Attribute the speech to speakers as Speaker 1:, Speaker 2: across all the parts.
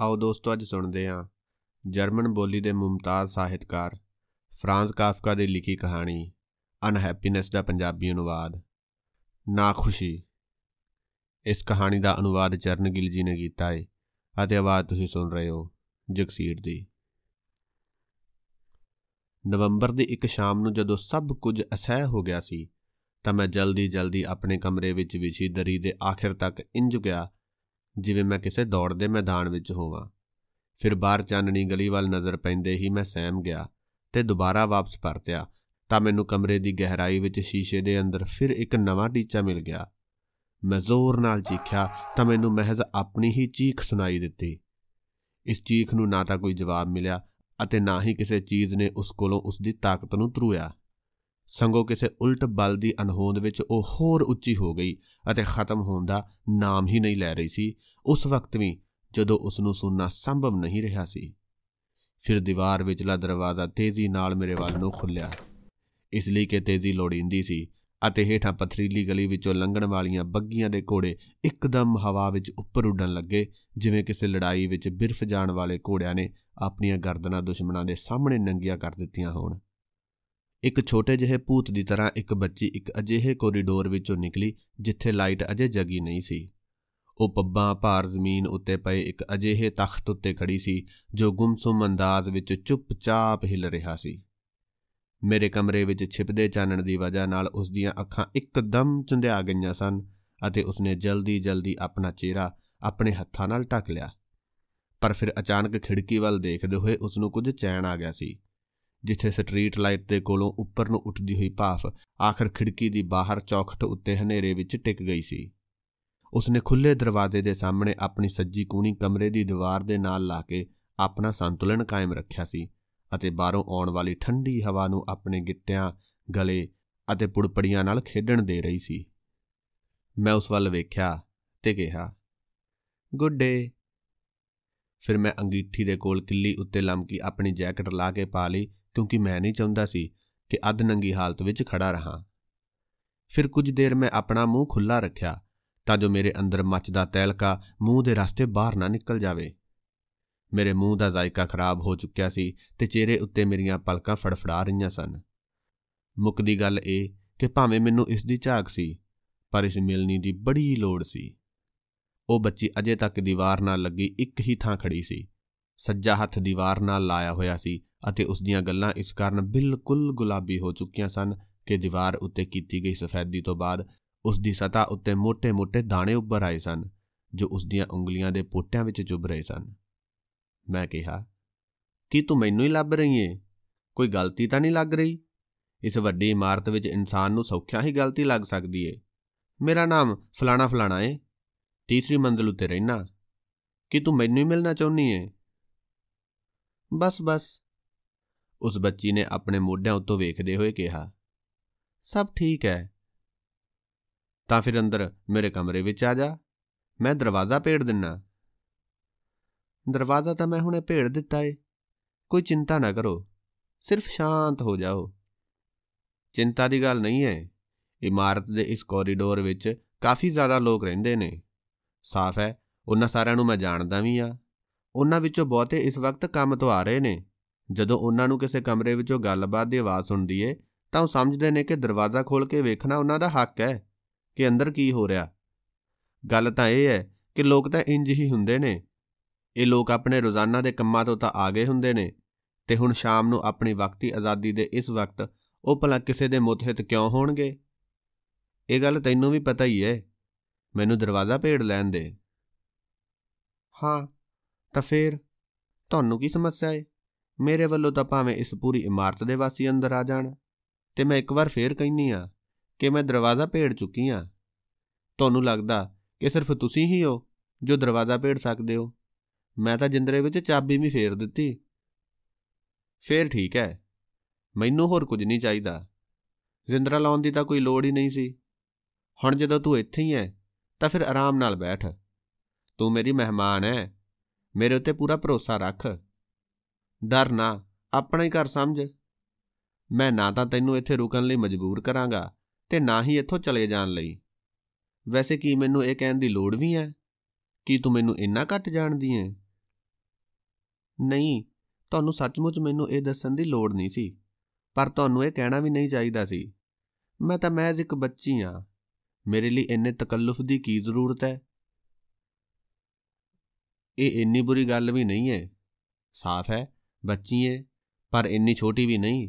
Speaker 1: ਆਓ ਦੋਸਤੋ ਅੱਜ ਸੁਣਦੇ ਹਾਂ ਜਰਮਨ ਬੋਲੀ ਦੇ ਮੁਮਤਾਜ਼ ਸਾਹਿਤਕਾਰ ਫ੍ਰਾਂਸ ਕਾਫਕਾ ਦੀ ਲਿਖੀ ਕਹਾਣੀ ਅਨਹੈਪੀਨੈਸ ਦਾ ਪੰਜਾਬੀ ਅਨੁਵਾਦ ਨਾਖੁਸ਼ੀ ਇਸ ਕਹਾਣੀ ਦਾ ਅਨੁਵਾਦ ਚਰਨ ਜੀ ਨੇ ਕੀਤਾ ਹੈ ਅਤੇ ਆਵਾਜ਼ ਤੁਸੀਂ ਸੁਣ ਰਹੇ ਹੋ ਜਗਸੀਰ ਦੀ ਨਵੰਬਰ ਦੀ ਇੱਕ ਸ਼ਾਮ ਨੂੰ ਜਦੋਂ ਸਭ ਕੁਝ ਅਸਹਿ ਹੋ ਗਿਆ ਸੀ ਤਾਂ ਮੈਂ ਜਲਦੀ-ਜਲਦੀ ਆਪਣੇ ਕਮਰੇ ਵਿੱਚ ਵਿਛੀ ਦਰੀ ਦੇ ਆਖਿਰ ਤੱਕ ਇੰਜ ਗਿਆ ਜਿਵੇਂ ਮੈਂ ਕਿਸੇ ਦੌੜ ਦੇ ਮੈਦਾਨ ਵਿੱਚ ਹੋਵਾਂ ਫਿਰ ਬਾਹਰ ਚਾਨਣੀ ਗਲੀ ਵੱਲ ਨਜ਼ਰ ਪੈਂਦੇ ਹੀ ਮੈਂ ਸਹਿਮ ਗਿਆ ਤੇ ਦੁਬਾਰਾ ਵਾਪਸ ਪਰਤਿਆ ਤਾਂ ਮੈਨੂੰ ਕਮਰੇ ਦੀ ਗਹਿਰਾਈ ਵਿੱਚ ਸ਼ੀਸ਼ੇ ਦੇ ਅੰਦਰ ਫਿਰ ਇੱਕ ਨਵਾਂ ਟੀਚਾ ਮਿਲ ਗਿਆ ਮੈਂ ਜ਼ੋਰ ਨਾਲ ਚੀਖਿਆ ਤਾਂ ਮੈਨੂੰ ਮਹਿਜ਼ ਆਪਣੀ ਹੀ ਚੀਖ ਸੁਣਾਈ ਦਿੱਤੀ ਇਸ ਚੀਖ ਨੂੰ ਨਾ ਤਾਂ ਕੋਈ ਜਵਾਬ ਮਿਲਿਆ ਅਤੇ ਨਾ ਹੀ ਕਿਸੇ ਚੀਜ਼ ਨੇ ਉਸ ਕੋਲੋਂ ਉਸ ਦੀ ਤਾਕਤ ਨੂੰ ਧਰੂਇਆ ਸੰਗੋ ਕਿਸੇ ਉਲਟ ਬਲ ਦੀ ਅਨਹੋਂਦ ਵਿੱਚ ਉਹ ਹੋਰ ਉੱਚੀ ਹੋ ਗਈ ਅਤੇ ਖਤਮ ਹੋਣ ਦਾ ਨਾਮ ਹੀ ਨਹੀਂ ਲੈ ਰਹੀ ਸੀ ਉਸ ਵਕਤ ਵੀ ਜਦੋਂ ਉਸ ਨੂੰ ਸੁਣਨਾ ਸੰਭਵ ਨਹੀਂ ਰਿਹਾ ਸੀ ਫਿਰ ਦੀਵਾਰ ਵਿਚਲਾ ਦਰਵਾਜ਼ਾ ਤੇਜ਼ੀ ਨਾਲ ਮੇਰੇ ਵੱਲ ਨੂੰ ਖੁੱਲਿਆ ਇਸ ਲਈ ਕਿ ਤੇਜ਼ੀ ਲੋੜੀਂਦੀ ਸੀ ਅਤੇ ਹੇਠਾਂ ਪਥਰੀਲੀ ਗਲੀ ਵਿੱਚੋਂ ਲੰਘਣ ਵਾਲੀਆਂ ਬੱਗੀਆਂ ਦੇ ਘੋੜੇ ਇੱਕਦਮ ਹਵਾ ਵਿੱਚ ਉੱਪਰ ਉੱਡਣ ਲੱਗੇ ਜਿਵੇਂ ਕਿਸੇ ਲੜਾਈ ਵਿੱਚ ਬਿਰਫ ਜਾਣ ਵਾਲੇ ਘੋੜਿਆਂ ਨੇ ਆਪਣੀਆਂ ਗਰਦਨਾਂ ਦੁਸ਼ਮਣਾਂ ਦੇ ਸਾਹਮਣੇ ਨੰਗੀਆਂ ਕਰ ਦਿੱਤੀਆਂ ਹੋਣ ਇੱਕ ਛੋਟੇ ਜਿਹੇ ਭੂਤ ਦੀ ਤਰ੍ਹਾਂ ਇੱਕ ਬੱਚੀ ਇੱਕ ਅਜਿਹੇ ਕੋਰੀਡੋਰ ਵਿੱਚੋਂ ਨਿਕਲੀ ਜਿੱਥੇ ਲਾਈਟ ਅਜੇ ਜਗੀ ਨਹੀਂ ਸੀ ਉਹ ਪੱਬਾਂ ਭਾਰ ਜ਼ਮੀਨ ਉੱਤੇ ਪਏ ਇੱਕ ਅਜਿਹੇ ਤਖਤ ਉੱਤੇ ਖੜੀ ਸੀ ਜੋ ਗੁੰਮਸੁਮ ਅੰਦਾਜ਼ ਵਿੱਚ ਚੁੱਪਚਾਪ ਹਿਲ ਰਿਹਾ ਸੀ ਮੇਰੇ ਕਮਰੇ ਵਿੱਚ ਛਿਪਦੇ ਚਾਨਣ ਦੀ ਵਜ੍ਹਾ ਨਾਲ ਉਸ ਦੀਆਂ ਅੱਖਾਂ ਇੱਕਦਮ ਚੁੰਧਿਆ ਗਈਆਂ ਸਨ ਅਤੇ ਉਸਨੇ ਜਲਦੀ-ਜਲਦੀ ਆਪਣਾ ਚਿਹਰਾ ਆਪਣੇ ਹੱਥਾਂ ਨਾਲ ਢੱਕ ਲਿਆ ਪਰ ਫਿਰ ਅਚਾਨਕ ਖਿੜਕੀ ਵੱਲ ਦੇਖਦੇ ਹੋਏ ਉਸ ਨੂੰ ਕੁਝ ਚੈਨ ਆ ਗਿਆ ਸੀ ਜਿੱਥੇ ਸਟਰੀਟ ਲਾਈਟ ਦੇ ਕੋਲੋਂ ਉੱਪਰ ਨੂੰ ਉੱਠਦੀ ਹੋਈ ਭਾਫ ਆਖਰ ਖਿੜਕੀ ਦੀ ਬਾਹਰ ਚੌਖਟ ਉੱਤੇ ਹਨੇਰੇ ਵਿੱਚ ਟਿਕ ਗਈ ਸੀ ਉਸਨੇ ਖੁੱਲੇ ਦਰਵਾਜ਼ੇ ਦੇ ਸਾਹਮਣੇ ਆਪਣੀ ਸੱਜੀ ਕੂਣੀ ਕਮਰੇ ਦੀ ਦੀਵਾਰ ਦੇ ਨਾਲ ਲਾ ਕੇ ਆਪਣਾ ਸੰਤੁਲਨ ਕਾਇਮ ਰੱਖਿਆ ਸੀ ਅਤੇ ਬਾਹਰੋਂ ਆਉਣ ਵਾਲੀ ਠੰਡੀ ਹਵਾ ਨੂੰ ਆਪਣੇ ਗਿੱਟਿਆਂ ਗਲੇ ਅਤੇ ਪੁੜਪੜੀਆਂ ਨਾਲ ਖੇਡਣ ਦੇ ਰਹੀ ਸੀ ਮੈਂ ਉਸ ਵੱਲ ਵੇਖਿਆ ਤੇ ਕਿਹਾ ਗੁੱਡ ਡੇ ਫਿਰ ਮੈਂ ਅੰਗੀਠੀ ਦੇ ਕੋਲ ਕਿੱਲੀ ਉੱਤੇ ਲੰਮਕੀ ਆਪਣੀ ਜੈਕਟ ਲਾ ਕੇ ਪਾ ਲਈ ਕਿਉਂਕਿ ਮੈਂ ਨਹੀਂ ਚਾਹੁੰਦਾ ਸੀ ਕਿ ਅੱਧ ਨੰਗੀ ਹਾਲਤ ਵਿੱਚ ਖੜਾ ਰਹਾ ਫਿਰ ਕੁਝ ਦੇਰ ਮੈਂ ਆਪਣਾ ਮੂੰਹ ਖੁੱਲਾ ਰੱਖਿਆ ਤਾਂ ਜੋ ਮੇਰੇ ਅੰਦਰ ਮੱਚਦਾ ਤੈਲਕਾ ਮੂੰਹ ਦੇ ਰਸਤੇ ਬਾਹਰ ਨਾ ਨਿਕਲ ਜਾਵੇ ਮੇਰੇ ਮੂੰਹ ਦਾ ਜ਼ਾਇਕਾ ਖਰਾਬ ਹੋ ਚੁੱਕਿਆ ਸੀ ਤੇ ਚਿਹਰੇ ਉੱਤੇ ਮੇਰੀਆਂ ਪਲਕਾਂ ਫੜਫੜਾ ਰਹੀਆਂ ਸਨ ਮੁੱਕਦੀ ਗੱਲ ਇਹ ਕਿ ਭਾਵੇਂ ਮੈਨੂੰ ਇਸ ਦੀ ਝਾਕ ਸੀ ਪਰ ਇਸ ਮਿਲਣੀ ਦੀ ਬੜੀ ਲੋੜ ਸੀ ਉਹ ਬੱਚੀ ਅਜੇ ਤੱਕ ਦੀਵਾਰ ਨਾਲ ਲੱਗੀ ਇੱਕ ਹੀ ਥਾਂ ਖੜੀ ਸੀ ਸੱਜਾ ਹੱਥ ਦੀਵਾਰ ਨਾਲ ਲਾਇਆ ਹੋਇਆ ਸੀ ਅਤੇ ਉਸ ਦੀਆਂ ਗੱਲਾਂ ਇਸ ਕਾਰਨ ਬਿਲਕੁਲ ਗੁਲਾਬੀ ਹੋ ਚੁੱਕੀਆਂ ਸਨ ਕਿ ਦੀਵਾਰ ਉੱਤੇ ਕੀਤੀ ਗਈ ਸਫੈਦੀ ਤੋਂ ਬਾਅਦ ਉਸ ਦੀ ਸਤਾ ਉੱਤੇ ਮੋٹے-ਮੋٹے ਦਾਣੇ ਉੱਭਰ ਆਏ ਸਨ ਜੋ ਉਸ ਦੀਆਂ ਉਂਗਲੀਆਂ ਦੇ ਪੋਟਿਆਂ ਵਿੱਚ ਚੁੱਭ ਰਹੇ ਸਨ ਮੈਂ ਕਿਹਾ ਕੀ ਤੂੰ ਮੈਨੂੰ ਹੀ ਲੱਭ ਰਹੀ ਏ ਕੋਈ ਗਲਤੀ ਤਾਂ ਨਹੀਂ ਲੱਗ ਰਹੀ ਇਸ ਵੱਡੀ ਇਮਾਰਤ ਵਿੱਚ ਇਨਸਾਨ ਨੂੰ ਸੌਖਿਆ ਹੀ ਗਲਤੀ ਲੱਗ ਸਕਦੀ ਏ ਮੇਰਾ ਨਾਮ ਫਲਾਣਾ ਫਲਾਣਾ ਏ ਤੀਸਰੀ ਮੰਜ਼ਲ ਉੱਤੇ ਰਹਿਣਾ ਕੀ ਤੂੰ ਮੈਨੂੰ ਹੀ ਮਿਲਣਾ ਚਾਹੁੰਨੀ ਏ ਬਸ ਬਸ ਉਸ ਬੱਚੀ ਨੇ ਆਪਣੇ ਮੋਢਿਆਂ ਉੱਤੋਂ ਵੇਖਦੇ ਹੋਏ ਕਿਹਾ ਸਭ ਠੀਕ ਹੈ ਤਾਂ ਫਿਰ ਅੰਦਰ ਮੇਰੇ ਕਮਰੇ ਵਿੱਚ ਆ ਜਾ ਮੈਂ ਦਰਵਾਜ਼ਾ ਪੇੜ ਦਿੰਨਾ ਦਰਵਾਜ਼ਾ ਤਾਂ ਮੈਂ ਹੁਣੇ ਪੇੜ ਦਿੱਤਾ ਏ ਕੋਈ ਚਿੰਤਾ ਨਾ ਕਰੋ ਸਿਰਫ ਸ਼ਾਂਤ ਹੋ ਜਾਓ ਚਿੰਤਾ ਦੀ ਗੱਲ ਨਹੀਂ ਹੈ ਇਮਾਰਤ ਦੇ ਇਸ ਕੋਰੀਡੋਰ ਵਿੱਚ ਕਾਫੀ ਜ਼ਿਆਦਾ ਲੋਕ ਰਹਿੰਦੇ ਨੇ ਸਾਫ਼ ਹੈ ਉਹਨਾਂ ਸਾਰਿਆਂ ਨੂੰ ਮੈਂ ਜਾਣਦਾ ਵੀ ਆ ਉਹਨਾਂ ਵਿੱਚੋਂ ਬਹੁਤੇ ਇਸ ਵਕਤ ਕੰਮ ਤੋਂ ਆ ਰਹੇ ਨੇ ਜਦੋਂ ਉਹਨਾਂ ਨੂੰ ਕਿਸੇ ਕਮਰੇ ਵਿੱਚੋਂ ਗੱਲਬਾਤ ਦੀ ਆਵਾਜ਼ ਸੁਣਦੀ ਏ ਤਾਂ ਉਹ ਸਮਝਦੇ ਨੇ ਕਿ ਦਰਵਾਜ਼ਾ ਖੋਲ ਕੇ ਵੇਖਣਾ ਉਹਨਾਂ ਦਾ ਹੱਕ ਹੈ ਕਿ ਅੰਦਰ ਕੀ ਹੋ ਰਿਹਾ ਗੱਲ ਤਾਂ ਇਹ ਹੈ ਕਿ ਲੋਕ ਤਾਂ ਇੰਜ ਹੀ ਹੁੰਦੇ ਨੇ ਇਹ ਲੋਕ ਆਪਣੇ ਰੋਜ਼ਾਨਾ ਦੇ ਕੰਮਾਂ ਤੋਂ ਤਾਂ ਆ ਗਏ ਹੁੰਦੇ ਨੇ ਤੇ ਹੁਣ ਸ਼ਾਮ ਨੂੰ ਆਪਣੀ ਵਕਤੀ ਆਜ਼ਾਦੀ ਦੇ ਇਸ ਵਕਤ ਉਹ ਭਲਾ ਕਿਸੇ ਦੇ ਮੁਤਹਿਤ ਕਿਉਂ ਹੋਣਗੇ ਇਹ ਗੱਲ ਤੈਨੂੰ ਵੀ ਪਤਾ ਹੀ ਹੈ ਮੈਨੂੰ ਦਰਵਾਜ਼ਾ ਭੇੜ ਲੈਣ ਦੇ ਹਾਂ ਤਾਂ ਫੇਰ ਤੁਹਾਨੂੰ ਕੀ ਸਮੱਸਿਆ ਏ ਮੇਰੇ ਵੱਲੋਂ ਤਾਂ ਭਾਵੇਂ ਇਸ ਪੂਰੀ ਇਮਾਰਤ ਦੇ ਵਾਸੀ ਅੰਦਰ ਆ ਜਾਣ ਤੇ ਮੈਂ ਇੱਕ ਵਾਰ ਫੇਰ ਕਹਿੰਨੀ ਆ ਕਿ ਮੈਂ ਦਰਵਾਜ਼ਾ ਭੇੜ ਚੁੱਕੀ ਆ ਤੁਹਾਨੂੰ ਲੱਗਦਾ ਕਿ ਸਿਰਫ ਤੁਸੀਂ ਹੀ ਹੋ ਜੋ ਦਰਵਾਜ਼ਾ ਭੇੜ ਸਕਦੇ ਹੋ ਮੈਂ ਤਾਂ ਜਿੰਦਰੇ ਵਿੱਚ ਚਾਬੀ ਵੀ ਫੇਰ ਦਿੱਤੀ ਫੇਰ ਠੀਕ ਹੈ ਮੈਨੂੰ ਹੋਰ ਕੁਝ ਨਹੀਂ ਚਾਹੀਦਾ ਜ਼ਿੰਦਰਾ ਲਾਉਣ ਦੀ ਤਾਂ ਕੋਈ ਲੋੜ ਹੀ ਨਹੀਂ ਸੀ ਹੁਣ ਜਦੋਂ ਤੂੰ ਇੱਥੇ ਹੀ ਹੈ ਤਾਂ ਫਿਰ ਆਰਾਮ ਨਾਲ ਬੈਠ ਤੂੰ ਮੇਰੀ ਮਹਿਮਾਨ ਹੈ ਮੇਰੇ ਉੱਤੇ ਪੂਰਾ ਭਰੋਸਾ ਰੱਖ ਡਰ ਨਾ ਆਪਣਾ ਹੀ ਘਰ ਸਮਝ ਮੈਂ ਨਾ ਤਾਂ ਤੈਨੂੰ ਇੱਥੇ ਰੁਕਣ ਲਈ ਮਜਬੂਰ ਕਰਾਂਗਾ ਤੇ ਨਾ ਹੀ ਇੱਥੋਂ ਚਲੇ ਜਾਣ ਲਈ ਵੈਸੇ ਕੀ ਮੈਨੂੰ ਇਹ ਕਹਿਣ ਦੀ ਲੋੜ ਵੀ ਹੈ ਕੀ ਤੂੰ ਮੈਨੂੰ ਇੰਨਾ ਘੱਟ ਜਾਣਦੀ ਹੈ ਨਹੀਂ ਤੁਹਾਨੂੰ ਸੱਚਮੁੱਚ ਮੈਨੂੰ ਇਹ ਦੱਸਣ ਦੀ ਲੋੜ ਨਹੀਂ ਸੀ ਪਰ ਤੁਹਾਨੂੰ ਇਹ ਕਹਿਣਾ ਵੀ ਨਹੀਂ ਚਾਹੀਦਾ ਸੀ ਮੈਂ ਤਾਂ ਮੈਜ਼ ਇੱਕ ਬੱਚੀ ਆ ਮੇਰੇ ਲਈ ਇੰਨੇ ਤਕੱਲਫ ਦੀ ਕੀ ਜ਼ਰੂਰਤ ਹੈ ਇਹ ਇੰਨੀ ਬੁਰੀ ਗੱਲ ਵੀ ਨਹੀਂ ਹੈ ਸਾਫ਼ ਹੈ ਬੱਚੀ ਹੈ ਪਰ ਇੰਨੀ ਛੋਟੀ ਵੀ ਨਹੀਂ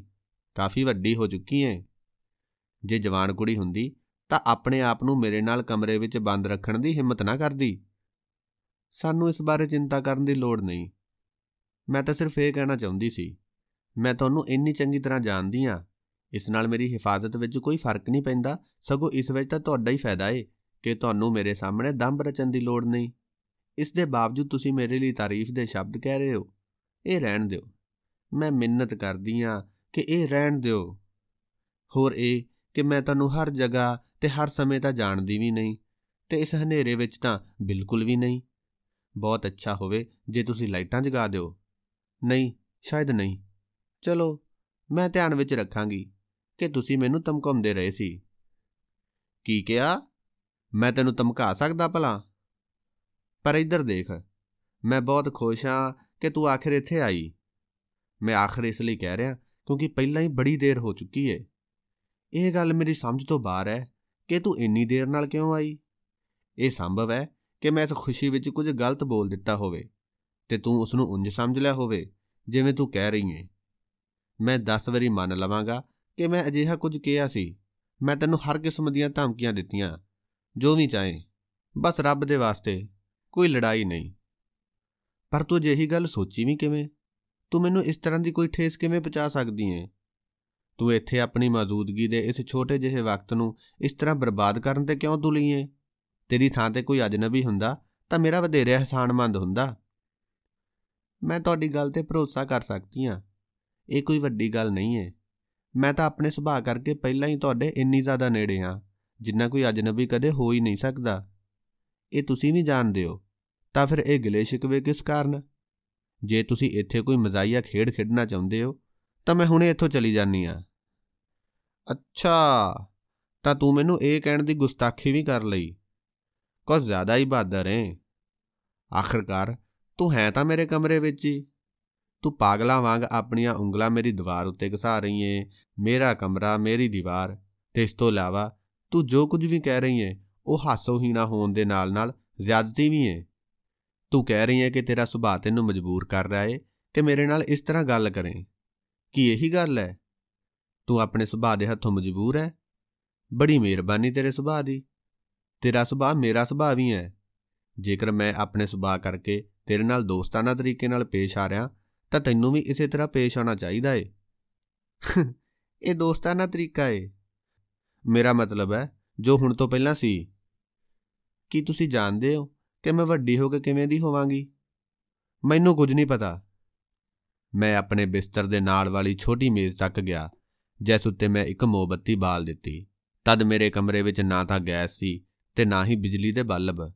Speaker 1: ਕਾਫੀ ਵੱਡੀ ਹੋ ਚੁੱਕੀ ਹੈ ਜੇ ਜਵਾਨ ਕੁੜੀ ਹੁੰਦੀ ਤਾਂ ਆਪਣੇ ਆਪ ਨੂੰ ਮੇਰੇ ਨਾਲ ਕਮਰੇ ਵਿੱਚ ਬੰਦ ਰੱਖਣ ਦੀ ਹਿੰਮਤ ਨਾ ਕਰਦੀ ਸਾਨੂੰ ਇਸ ਬਾਰੇ ਚਿੰਤਾ ਕਰਨ ਦੀ ਲੋੜ ਨਹੀਂ ਮੈਂ ਤਾਂ ਸਿਰਫ ਇਹ ਕਹਿਣਾ ਚਾਹੁੰਦੀ ਸੀ ਮੈਂ ਤੁਹਾਨੂੰ ਇੰਨੀ ਚੰਗੀ ਤਰ੍ਹਾਂ ਜਾਣਦੀ ਆ ਇਸ ਨਾਲ ਮੇਰੀ ਹਿਫਾਜ਼ਤ ਵਿੱਚ ਕੋਈ ਫਰਕ ਨਹੀਂ ਪੈਂਦਾ ਸਗੋਂ ਇਸ ਵਿੱਚ ਤਾਂ ਤੁਹਾਡਾ ਹੀ ਫਾਇਦਾ ਏ ਕਿ ਤੁਹਾਨੂੰ ਮੇਰੇ ਸਾਹਮਣੇ ਦੰਭ ਰਚਣ ਦੀ ਲੋੜ ਨਹੀਂ ਇਸ ਦੇ ਬਾਵਜੂਦ ਤੁਸੀਂ ਮੇਰੇ ਲਈ ਤਾਰੀਫ ਦੇ ਸ਼ਬਦ ਕਹਿ ਰਹੇ ਹੋ ਇਹ ਰਹਿਣ ਦਿਓ ਮੈਂ ਮਿੰਨਤ ਕਰਦੀ ਆ ਕਿ ਇਹ ਰਹਿਣ ਦਿਓ ਹੋਰ ਇਹ ਕਿ ਮੈਂ ਤੁਹਾਨੂੰ ਹਰ ਜਗ੍ਹਾ ਤੇ ਹਰ ਸਮੇਂ ਤਾਂ ਜਾਣਦੀ ਵੀ ਨਹੀਂ ਤੇ ਇਸ ਹਨੇਰੇ ਵਿੱਚ ਤਾਂ ਬਿਲਕੁਲ ਵੀ ਨਹੀਂ ਬਹੁਤ ਅੱਛਾ ਹੋਵੇ ਜੇ ਤੁਸੀਂ ਲਾਈਟਾਂ ਜਗਾ ਦਿਓ ਨਹੀਂ ਸ਼ਾਇਦ ਨਹੀਂ ਚਲੋ ਮੈਂ ਧਿਆਨ ਵਿੱਚ ਰੱਖਾਂਗੀ ਕਿ ਤੁਸੀਂ ਮੈਨੂੰ ਧਮਕਾਉਂਦੇ ਰਹੇ ਸੀ ਕੀ ਕਿਹਾ ਮੈਂ ਤੈਨੂੰ ਧਮਕਾ ਸਕਦਾ ਭਲਾ ਪਰ ਇੱਧਰ ਦੇਖ ਮੈਂ ਬਹੁਤ ਖੁਸ਼ ਹਾਂ ਕਿ ਤੂੰ ਆਖਿਰ ਇੱਥੇ ਆਈ ਮੈਂ ਆਖਰ ਇਸ ਲਈ ਕਹਿ ਰਿਹਾ ਕਿਉਂਕਿ ਪਹਿਲਾਂ ਹੀ ਬੜੀ ਦੇਰ ਹੋ ਚੁੱਕੀ ਏ ਇਹ ਗੱਲ ਮੇਰੀ ਸਮਝ ਤੋਂ ਬਾਹਰ ਹੈ ਕਿ ਤੂੰ ਇੰਨੀ ਦੇਰ ਨਾਲ ਕਿਉਂ ਆਈ ਇਹ ਸੰਭਵ ਹੈ ਕਿ ਮੈਂ ਇਸ ਖੁਸ਼ੀ ਵਿੱਚ ਕੁਝ ਗਲਤ ਬੋਲ ਦਿੱਤਾ ਹੋਵੇ ਤੇ ਤੂੰ ਉਸ ਨੂੰ ਉਂਝ ਸਮਝ ਲਿਆ ਹੋਵੇ ਜਿਵੇਂ ਤੂੰ ਕਹਿ ਰਹੀ ਏ ਮੈਂ 10 ਵਾਰੀ ਮੰਨ ਲਵਾਂਗਾ ਕਿ ਮੈਂ ਅਜਿਹਾ ਕੁਝ ਕਿਹਾ ਸੀ ਮੈਂ ਤੈਨੂੰ ਹਰ ਕਿਸਮ ਦੀਆਂ ਧਮਕੀਆਂ ਦਿੱਤੀਆਂ ਜੋ ਵੀ ਚਾਹੇ ਬਸ ਰੱਬ ਦੇ ਵਾਸਤੇ ਕੋਈ ਲੜਾਈ ਨਹੀਂ ਪਰ ਤੂੰ ਜੇਹੀ ਗੱਲ ਸੋਚੀ ਵੀ ਕਿਵੇਂ ਤੂੰ ਮੈਨੂੰ ਇਸ ਤਰ੍ਹਾਂ ਦੀ ਕੋਈ ਠੇਸ ਕਿਵੇਂ ਪਹੁੰਚਾ ਸਕਦੀ ਹੈ ਤੂੰ ਇੱਥੇ ਆਪਣੀ ਮੌਜੂਦਗੀ ਦੇ ਇਸ ਛੋਟੇ ਜਿਹੇ ਵਕਤ ਨੂੰ ਇਸ ਤਰ੍ਹਾਂ ਬਰਬਾਦ ਕਰਨ ਤੇ ਕਿਉਂ ਤੁਲੀ ਹੈ ਤੇਰੀ ਥਾਂ ਤੇ ਕੋਈ ਅਜਨਬੀ ਹੁੰਦਾ ਤਾਂ ਮੇਰਾ ਵਧੇਰੇ ਅਹਿਸਾਨਮੰਦ ਹੁੰਦਾ ਮੈਂ ਤੁਹਾਡੀ ਗੱਲ ਤੇ ਭਰੋਸਾ ਕਰ ਸਕਦੀ ਹਾਂ ਇਹ ਕੋਈ ਵੱਡੀ ਗੱਲ ਨਹੀਂ ਹੈ ਮੈਂ ਤਾਂ ਆਪਣੇ ਸੁਭਾਅ ਕਰਕੇ ਪਹਿਲਾਂ ਹੀ ਤੁਹਾਡੇ ਇੰਨੀ ਜ਼ਿਆਦਾ ਨੇੜੇ ਹਾਂ ਜਿੰਨਾ ਕੋਈ ਅਜਨਬੀ ਕਦੇ ਹੋ ਹੀ ਨਹੀਂ ਸਕਦਾ ਇਹ ਤੁਸੀਂ ਵੀ ਜਾਣਦੇ ਹੋ ਤਾਂ ਫਿਰ ਇਹ ਗਲੇ ਸ਼ਿਕਵੇ ਕਿਸ ਕਾਰਨ ਜੇ ਤੁਸੀਂ ਇੱਥੇ ਕੋਈ ਮਜ਼ਾਈਆ ਖੇਡ ਖੇਡਣਾ ਚਾਹੁੰਦੇ ਹੋ ਤਾਂ ਮੈਂ ਹੁਣੇ ਇੱਥੋਂ ਚਲੀ ਜਾਨੀ ਆ ਅੱਛਾ ਤਾਂ ਤੂੰ ਮੈਨੂੰ ਇਹ ਕਹਿਣ ਦੀ ਗੁਸਤਾਖੀ ਵੀ ਕਰ ਲਈ ਕੁਝ ਜ਼ਿਆਦਾ ਹੀ ਬਹਾਦਰ ਹੈ ਆਖਰਕਾਰ ਤੂੰ ਹੈ ਤਾਂ ਮੇਰੇ ਕਮਰੇ ਵਿੱਚ ਹੀ ਤੂੰ ਪਾਗਲਾ ਵਾਂਗ ਆਪਣੀਆਂ ਉਂਗਲਾਂ ਮੇਰੀ ਦੀਵਾਰ ਉੱਤੇ ਘਸਾ ਰਹੀ ਏ ਮੇਰਾ ਕਮਰਾ ਮੇਰੀ ਦੀਵਾਰ ਤੇ ਇਸ ਤੋਂ ਇਲਾਵਾ ਤੂੰ ਜੋ ਕੁਝ ਵੀ ਕਹਿ ਰਹੀ ਏ ਉਹ ਹਾਸੋਹੀਣਾ ਹੋਣ ਦੇ ਨਾਲ-ਨਾਲ ਜ਼ਿਆਦਤੀ ਵੀ ਏ ਤੂੰ ਕਹਿ ਰਹੀ ਹੈ ਕਿ ਤੇਰਾ ਸੁਭਾਅ ਤੈਨੂੰ ਮਜਬੂਰ ਕਰ ਰਿਹਾ ਏ ਕਿ ਮੇਰੇ ਨਾਲ ਇਸ ਤਰ੍ਹਾਂ ਗੱਲ ਕਰੇ ਕੀ ਇਹੀ ਗੱਲ ਹੈ ਤੂੰ ਆਪਣੇ ਸੁਭਾਅ ਦੇ ਹੱਥੋਂ ਮਜਬੂਰ ਹੈ ਬੜੀ ਮਿਹਰਬਾਨੀ ਤੇਰੇ ਸੁਭਾਅ ਦੀ ਤੇਰਾ ਸੁਭਾਅ ਮੇਰਾ ਸੁਭਾਅ ਵੀ ਹੈ ਜੇਕਰ ਮੈਂ ਆਪਣੇ ਸੁਭਾਅ ਕਰਕੇ ਤੇਰੇ ਨਾਲ ਦੋਸਤਾਨਾ ਤਰੀਕੇ ਨਾਲ ਪੇਸ਼ ਆ ਰਿਹਾ ਤਾਂ ਤੈਨੂੰ ਵੀ ਇਸੇ ਤਰ੍ਹਾਂ ਪੇਸ਼ ਆਉਣਾ ਚਾਹੀਦਾ ਏ ਇਹ ਦੋਸਤਾਨਾ ਤਰੀਕਾ ਏ ਮੇਰਾ ਮਤਲਬ ਹੈ ਜੋ ਹੁਣ ਤੋਂ ਪਹਿਲਾਂ ਸੀ ਕੀ ਤੁਸੀਂ ਜਾਣਦੇ ਹੋ ਕਿ ਮੈਂ ਵੱਡੀ ਹੋ ਕੇ ਕਿਵੇਂ ਦੀ ਹੋਵਾਂਗੀ ਮੈਨੂੰ ਕੁਝ ਨਹੀਂ ਪਤਾ ਮੈਂ ਆਪਣੇ ਬਿਸਤਰ ਦੇ ਨਾਲ ਵਾਲੀ ਛੋਟੀ ਮੇਜ਼ ਤੱਕ ਗਿਆ ਜਿਸ ਉੱਤੇ ਮੈਂ ਇੱਕ ਮੋਮਬੱਤੀ ਬਾਲ ਦਿੱਤੀ ਤਦ ਮੇਰੇ ਕਮਰੇ ਵਿੱਚ ਨਾ ਤਾਂ ਗੈਸ ਸੀ ਤੇ ਨਾ ਹੀ ਬਿਜਲੀ ਦੇ ਬੱਲਬ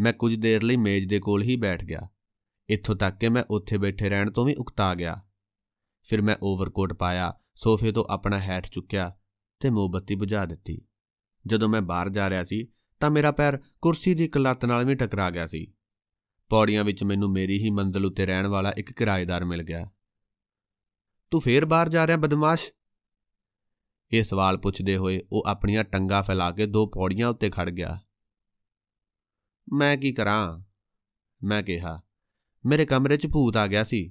Speaker 1: ਮੈਂ ਕੁਝ ਦੇਰ ਲਈ ਮੇਜ਼ ਦੇ ਕੋਲ ਹੀ ਬੈਠ ਗਿਆ ਇੱਥੋਂ ਤੱਕ ਕਿ ਮੈਂ ਉੱਥੇ ਬੈਠੇ ਰਹਿਣ ਤੋਂ ਵੀ ਉਕਤਾ ਗਿਆ ਫਿਰ ਮੈਂ ਓਵਰਕੋਟ ਪਾਇਆ ਸੋਫੇ ਤੋਂ ਆਪਣਾ ਹੈਟ ਚੁੱਕਿਆ ਤੇ ਮੋਮਬੱਤੀ ਬੁਝਾ ਦਿੱਤੀ ਜਦੋਂ ਮੈਂ ਬਾਹਰ ਜਾ ਰਿਹਾ ਸੀ ਤਾਂ ਮੇਰਾ ਪੈਰ ਕੁਰਸੀ ਦੀ ਇੱਕ ਲੱਤ ਨਾਲ ਵੀ ਟਕਰਾ ਗਿਆ ਸੀ ਪੌੜੀਆਂ ਵਿੱਚ ਮੈਨੂੰ ਮੇਰੀ ਹੀ ਮੰਜ਼ਲ ਉੱਤੇ ਰਹਿਣ ਵਾਲਾ ਇੱਕ ਕਿਰਾਏਦਾਰ ਮਿਲ ਗਿਆ ਤੂੰ ਫੇਰ ਬਾਹਰ ਜਾ ਰਿਹਾ ਬਦਮਾਸ਼ ਇਹ ਸਵਾਲ ਪੁੱਛਦੇ ਹੋਏ ਉਹ ਆਪਣੀਆਂ ਟੰਗਾ ਫੈਲਾ ਕੇ ਦੋ ਪੌੜੀਆਂ ਉੱਤੇ ਖੜ ਗਿਆ ਮੈਂ ਕੀ ਕਰਾਂ ਮੈਂ ਕਿਹਾ ਮੇਰੇ ਕਮਰੇ 'ਚ ਭੂਤ ਆ ਗਿਆ ਸੀ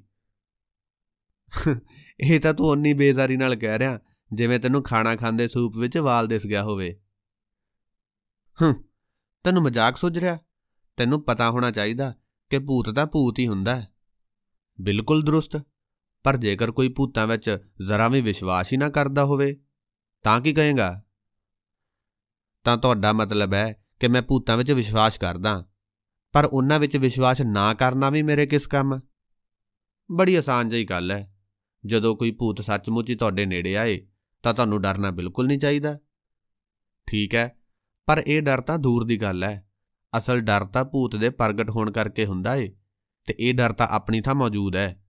Speaker 1: ਇਹ ਤਾਂ ਤੂੰ ਓਨੀ ਬੇਜ਼ਾਰੀ ਨਾਲ ਕਹਿ ਰਿਹਾ ਜਿਵੇਂ ਤੈਨੂੰ ਖਾਣਾ ਖਾਂਦੇ ਸੂਪ ਵਿੱਚ ਵਾਲ ਦਿਸ ਗਿਆ ਹੋਵੇ ਹੂੰ ਤੈਨੂੰ ਮਜ਼ਾਕ ਸੋਝ ਰਿਹਾ ਤੈਨੂੰ ਪਤਾ ਹੋਣਾ ਚਾਹੀਦਾ ਕਿ ਭੂਤ ਤਾਂ ਭੂਤ ਹੀ ਹੁੰਦਾ ਹੈ ਬਿਲਕੁਲ ਦਰੁਸਤ ਪਰ ਜੇਕਰ ਕੋਈ ਭੂਤਾਂ ਵਿੱਚ ਜ਼ਰਾ ਵੀ ਵਿਸ਼ਵਾਸ ਹੀ ਨਾ ਕਰਦਾ ਹੋਵੇ ਤਾਂ ਕੀ ਕਹੇਗਾ ਤਾਂ ਤੁਹਾਡਾ ਮਤਲਬ ਹੈ ਕਿ ਮੈਂ ਭੂਤਾਂ ਵਿੱਚ ਵਿਸ਼ਵਾਸ ਕਰਦਾ ਪਰ ਉਹਨਾਂ ਵਿੱਚ ਵਿਸ਼ਵਾਸ ਨਾ ਕਰਨਾ ਵੀ ਮੇਰੇ ਕਿਸ ਕੰਮ ਬੜੀ ਆਸਾਨ ਜਿਹੀ ਗੱਲ ਹੈ ਜਦੋਂ ਕੋਈ ਭੂਤ ਸੱਚਮੁੱਚ ਹੀ ਤੁਹਾਡੇ ਨੇੜੇ ਆਏ ਤਾਂ ਤੁਹਾਨੂੰ ਡਰਨਾ ਬਿਲਕੁਲ ਨਹੀਂ ਚਾਹੀਦਾ ਠੀਕ ਹੈ ਪਰ ਇਹ ਡਰ ਤਾਂ ਦੂਰ ਦੀ ਗੱਲ ਹੈ ਅਸਲ ਡਰ ਤਾਂ ਭੂਤ ਦੇ ਪ੍ਰਗਟ ਹੋਣ ਕਰਕੇ ਹੁੰਦਾ ਏ ਤੇ ਇਹ ਡਰ ਤਾਂ ਆਪਣੀ ਥਾਂ ਮੌਜੂਦ ਹੈ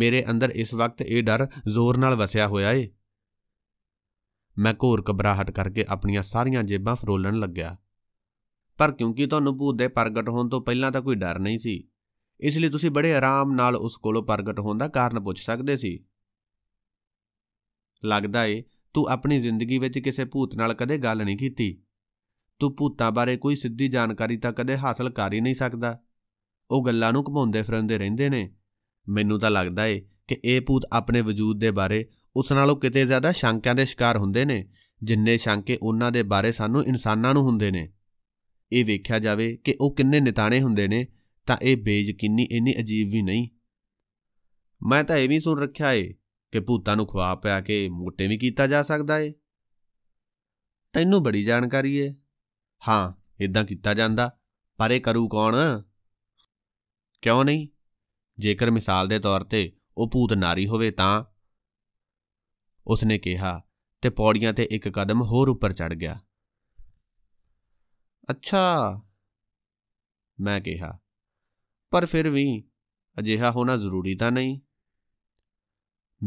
Speaker 1: ਮੇਰੇ ਅੰਦਰ ਇਸ ਵਕਤ ਇਹ ਡਰ ਜ਼ੋਰ ਨਾਲ ਵਸਿਆ ਹੋਇਆ ਏ ਮੈਂ ਘੋਰ ਕਬਰਾਹਟ ਕਰਕੇ ਆਪਣੀਆਂ ਸਾਰੀਆਂ ਜੇਬਾਂ ਫਰੋਲਣ ਲੱਗਿਆ ਪਰ ਕਿਉਂਕਿ ਤੁਹਾਨੂੰ ਭੂਤ ਦੇ ਪ੍ਰਗਟ ਹੋਣ ਤੋਂ ਪਹਿਲਾਂ ਤਾਂ ਕੋਈ ਡਰ ਨਹੀਂ ਸੀ ਇਸ ਲਈ ਤੁਸੀਂ ਬੜੇ ਆਰਾਮ ਨਾਲ ਉਸ ਕੋਲੋਂ ਪ੍ਰਗਟ ਹੋਣ ਦਾ ਕਾਰਨ ਪੁੱਛ ਸਕਦੇ ਸੀ ਲੱਗਦਾ ਏ ਤੂੰ ਆਪਣੀ ਜ਼ਿੰਦਗੀ ਵਿੱਚ ਕਿਸੇ ਭੂਤ ਨਾਲ ਕਦੇ ਗੱਲ ਨਹੀਂ ਕੀਤੀ ਤੂੰ ਭੂਤਾਂ ਬਾਰੇ ਕੋਈ ਸਿੱਧੀ ਜਾਣਕਾਰੀ ਤਾਂ ਕਦੇ ਹਾਸਲ ਕਰ ਹੀ ਨਹੀਂ ਸਕਦਾ ਉਹ ਗੱਲਾਂ ਨੂੰ ਘਮਾਉਂਦੇ ਫਿਰਦੇ ਰਹਿੰਦੇ ਨੇ ਮੈਨੂੰ ਤਾਂ ਲੱਗਦਾ ਏ ਕਿ ਇਹ ਭੂਤ ਆਪਣੇ ਵਜੂਦ ਦੇ ਬਾਰੇ ਉਸ ਨਾਲੋਂ ਕਿਤੇ ਜ਼ਿਆਦਾ ਸ਼ੰਕਿਆਂ ਦੇ ਸ਼ਿਕਾਰ ਹੁੰਦੇ ਨੇ ਜਿੰਨੇ ਸ਼ੰਕੇ ਉਹਨਾਂ ਦੇ ਬਾਰੇ ਸਾਨੂੰ ਇਨਸਾਨਾਂ ਨੂੰ ਹੁੰਦੇ ਨੇ ਇਹ ਵੇਖਿਆ ਜਾਵੇ ਕਿ ਉਹ ਕਿੰਨੇ ਨਿਤਾਣੇ ਹੁੰਦੇ ਨੇ ਤਾਂ ਇਹ ਬੇਯਕੀਨੀ ਇੰਨੀ ਅਜੀਬ ਵੀ ਨਹੀਂ ਮੈਂ ਤਾਂ ਇਹ ਵੀ ਸੁਣ ਰੱਖਿਆ ਏ ਕਿ ਭੂਤਾਂ ਨੂੰ ਖਵਾ ਪਿਆ ਕੇ ਮੋਟੇ ਵੀ ਕੀਤਾ ਜਾ ਸਕਦਾ ਏ ਤੈਨੂੰ ਬੜੀ ਜਾਣਕਾਰੀ ਏ ਹਾਂ ਇਦਾਂ ਕੀਤਾ ਜਾਂਦਾ ਪਰ ਇਹ ਕਰੂ ਕੌਣ ਕਿਉਂ ਨਹੀਂ ਜੇਕਰ ਮਿਸਾਲ ਦੇ ਤੌਰ ਤੇ ਉਹ ਭੂਤ ਨਾਰੀ ਹੋਵੇ ਤਾਂ ਉਸਨੇ ਕਿਹਾ ਤੇ ਪੌੜੀਆਂ ਤੇ ਇੱਕ ਕਦਮ ਹੋਰ ਉੱਪਰ ਚੜ ਗਿਆ ਅੱਛਾ ਮੈਂ ਕਿਹਾ ਪਰ ਫਿਰ ਵੀ ਅਜਿਹਾ ਹੋਣਾ ਜ਼ਰੂਰੀ ਤਾਂ ਨਹੀਂ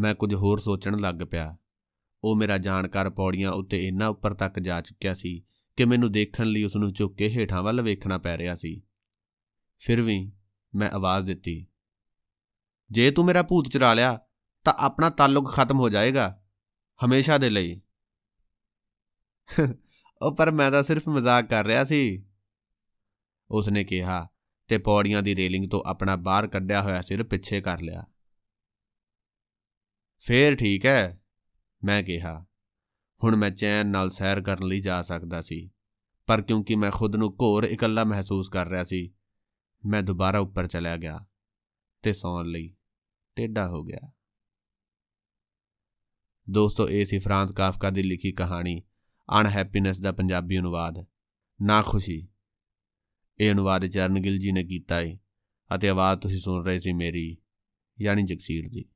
Speaker 1: ਮੈਂ ਕੁਝ ਹੋਰ ਸੋਚਣ ਲੱਗ ਪਿਆ ਉਹ ਮੇਰਾ ਜਾਣਕਾਰ ਪੌੜੀਆਂ ਉੱਤੇ ਇੰਨਾ ਉੱਪਰ ਤੱਕ ਜਾ ਚੁੱਕਿਆ ਸੀ ਕਿ ਮੈਨੂੰ ਦੇਖਣ ਲਈ ਉਸ ਨੂੰ ਝੁੱਕ ਕੇ ਹੇਠਾਂ ਵੱਲ ਵੇਖਣਾ ਪੈ ਰਿਹਾ ਸੀ ਫਿਰ ਵੀ ਮੈਂ ਆਵਾਜ਼ ਦਿੱਤੀ ਜੇ ਤੂੰ ਮੇਰਾ ਭੂਤ ਚੁਰਾ ਲਿਆ ਤਾਂ ਆਪਣਾ ਤਾਲੁਕ ਖਤਮ ਹੋ ਜਾਏਗਾ ਹਮੇਸ਼ਾ ਦੇ ਲਈ ਉਹ ਪਰ ਮੈਂ ਤਾਂ ਸਿਰਫ ਮਜ਼ਾਕ ਕਰ ਰਿਹਾ ਸੀ ਉਸ ਨੇ ਕਿਹਾ ਤੇ ਪੌੜੀਆਂ ਦੀ ਰੇਲਿੰਗ ਤੋਂ ਆਪਣਾ ਬਾਹਰ ਕੱਢਿਆ ਹੋਇਆ ਸਿਰ ਪਿੱਛੇ ਕਰ ਲਿਆ ਫੇਰ ਠੀਕ ਹੈ ਮੈਂ ਕਿਹਾ ਹੁਣ ਮੈਂ ਚੈਨ ਨਾਲ ਸੈਰ ਕਰਨ ਲਈ ਜਾ ਸਕਦਾ ਸੀ ਪਰ ਕਿਉਂਕਿ ਮੈਂ ਖੁਦ ਨੂੰ ਘੋਰ ਇਕੱਲਾ ਮਹਿਸੂਸ ਕਰ ਰਿਹਾ ਸੀ ਮੈਂ ਦੁਬਾਰਾ ਉੱਪਰ ਚਲਾ ਗਿਆ ਤੇ ਸੌਣ ਲਈ ਟੇਡਾ ਹੋ ਗਿਆ ਦੋਸਤੋ ਇਹ ਸੀ ਫਰਾਂਸ ਕਾਫਕਾ ਦੀ ਲਿਖੀ ਕਹਾਣੀ ਅਨਹੈਪੀਨੈਸ ਦਾ ਪੰਜਾਬੀ ਅਨੁਵਾਦ ਨਾ ਖੁਸ਼ੀ ਇਹ ਅਨੁਵਾਦ ਚਰਨਗਿਲ ਜੀ ਨੇ ਕੀਤਾ ਹੈ ਅਤੇ ਆਵਾਜ਼ ਤੁਸੀਂ ਸੁਣ ਰਹੇ ਸੀ ਮੇਰੀ ਯਾਨੀ ਜਗਸੀਰ ਦੀ